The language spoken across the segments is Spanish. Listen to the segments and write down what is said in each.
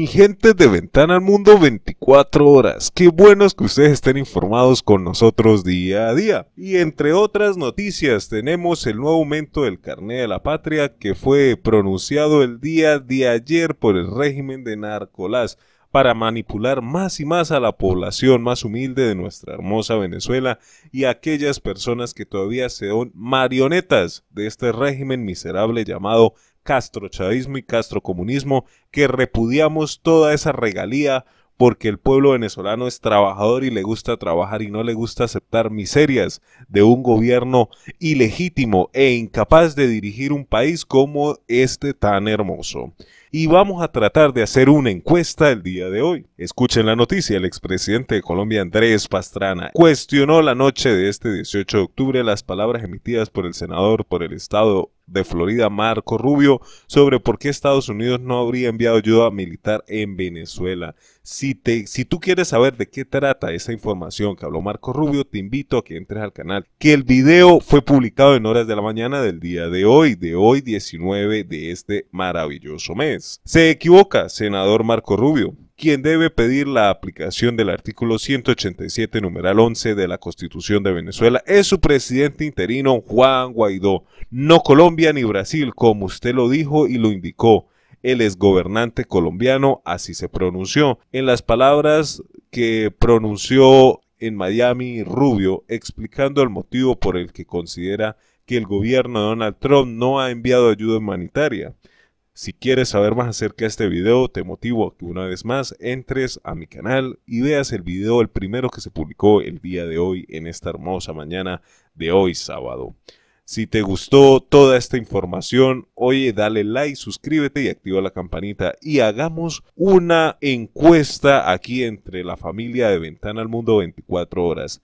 Mi gente de Ventana al Mundo 24 horas, qué bueno que ustedes estén informados con nosotros día a día. Y entre otras noticias tenemos el nuevo aumento del carné de la patria que fue pronunciado el día de ayer por el régimen de Narcolás para manipular más y más a la población más humilde de nuestra hermosa Venezuela y a aquellas personas que todavía son marionetas de este régimen miserable llamado castrochavismo y castrocomunismo, que repudiamos toda esa regalía porque el pueblo venezolano es trabajador y le gusta trabajar y no le gusta aceptar miserias de un gobierno ilegítimo e incapaz de dirigir un país como este tan hermoso y vamos a tratar de hacer una encuesta el día de hoy. Escuchen la noticia, el expresidente de Colombia Andrés Pastrana cuestionó la noche de este 18 de octubre las palabras emitidas por el senador por el estado de Florida, Marco Rubio, sobre por qué Estados Unidos no habría enviado ayuda militar en Venezuela. Si, te, si tú quieres saber de qué trata esa información que habló Marco Rubio, te invito a que entres al canal. Que el video fue publicado en horas de la mañana del día de hoy, de hoy 19 de este maravilloso mes se equivoca, senador Marco Rubio, quien debe pedir la aplicación del artículo 187, numeral 11 de la Constitución de Venezuela, es su presidente interino Juan Guaidó, no Colombia ni Brasil, como usted lo dijo y lo indicó. El gobernante colombiano así se pronunció. En las palabras que pronunció en Miami Rubio, explicando el motivo por el que considera que el gobierno de Donald Trump no ha enviado ayuda humanitaria. Si quieres saber más acerca de este video, te motivo a que una vez más entres a mi canal y veas el video, el primero que se publicó el día de hoy, en esta hermosa mañana de hoy sábado. Si te gustó toda esta información, oye, dale like, suscríbete y activa la campanita y hagamos una encuesta aquí entre la familia de Ventana al Mundo 24 horas.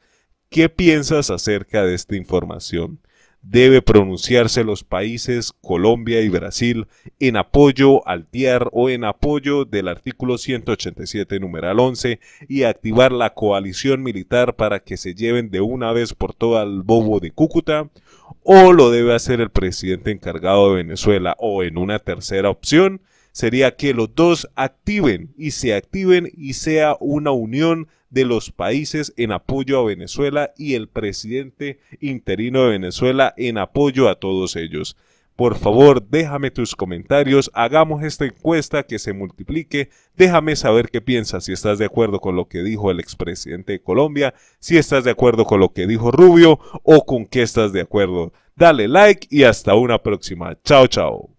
¿Qué piensas acerca de esta información? debe pronunciarse los países Colombia y Brasil en apoyo al TIAR o en apoyo del artículo 187 numeral 11 y activar la coalición militar para que se lleven de una vez por todas al bobo de Cúcuta o lo debe hacer el presidente encargado de Venezuela o en una tercera opción sería que los dos activen y se activen y sea una unión de los países en apoyo a Venezuela y el presidente interino de Venezuela en apoyo a todos ellos. Por favor, déjame tus comentarios, hagamos esta encuesta que se multiplique, déjame saber qué piensas, si estás de acuerdo con lo que dijo el expresidente de Colombia, si estás de acuerdo con lo que dijo Rubio o con qué estás de acuerdo. Dale like y hasta una próxima. Chao, chao.